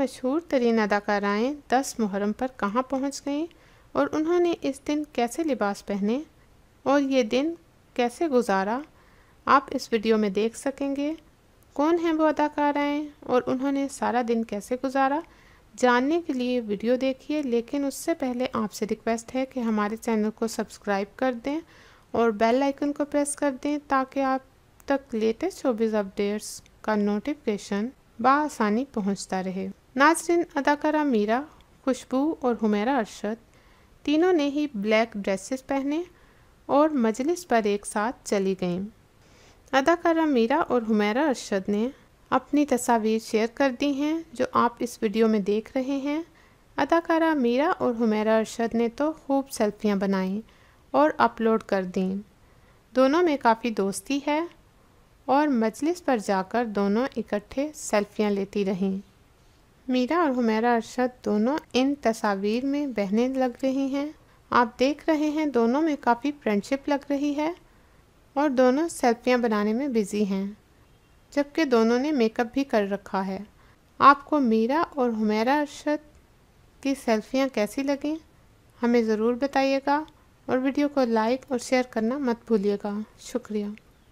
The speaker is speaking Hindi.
मशहूर तरीन अदाकाराएँ दस मुहर्रम पर कहाँ पहुँच गईं और उन्होंने इस दिन कैसे लिबास पहने और ये दिन कैसे गुजारा आप इस वीडियो में देख सकेंगे कौन हैं वो अदाकाराएँ और उन्होंने सारा दिन कैसे गुजारा जानने के लिए वीडियो देखिए लेकिन उससे पहले आपसे रिक्वेस्ट है कि हमारे चैनल को सब्सक्राइब कर दें और बेल आइकन को प्रेस कर दें ताकि आप तक लेटेस्ट शोबिज़ अपडेट्स का नोटिफिकेशन बासानी पहुंचता रहे नाजरीन अदाकारा मीरा खुशबू और हुमेरा अरशद तीनों ने ही ब्लैक ड्रेसेस पहने और मजलिस पर एक साथ चली गईं अदाकारा मीरा और हुमेरा अरशद ने अपनी तस्वीर शेयर कर दी हैं जो आप इस वीडियो में देख रहे हैं अदाकारा मीरा और हुमेरा अरशद ने तो खूब सेल्फियां बनाई और अपलोड कर दी दोनों में काफ़ी दोस्ती है और मजलिस पर जाकर दोनों इकट्ठे सेल्फियां लेती रहीं मीरा और हुमैरा अरशद दोनों इन तस्वीर में बहने लग रही हैं आप देख रहे हैं दोनों में काफ़ी फ्रेंडशिप लग रही है और दोनों सेल्फियाँ बनाने में बिज़ी हैं जबकि दोनों ने मेकअप भी कर रखा है आपको मीरा और हुमैरा अरशद की सेल्फियाँ कैसी लगें हमें ज़रूर बताइएगा और वीडियो को लाइक और शेयर करना मत भूलिएगा शुक्रिया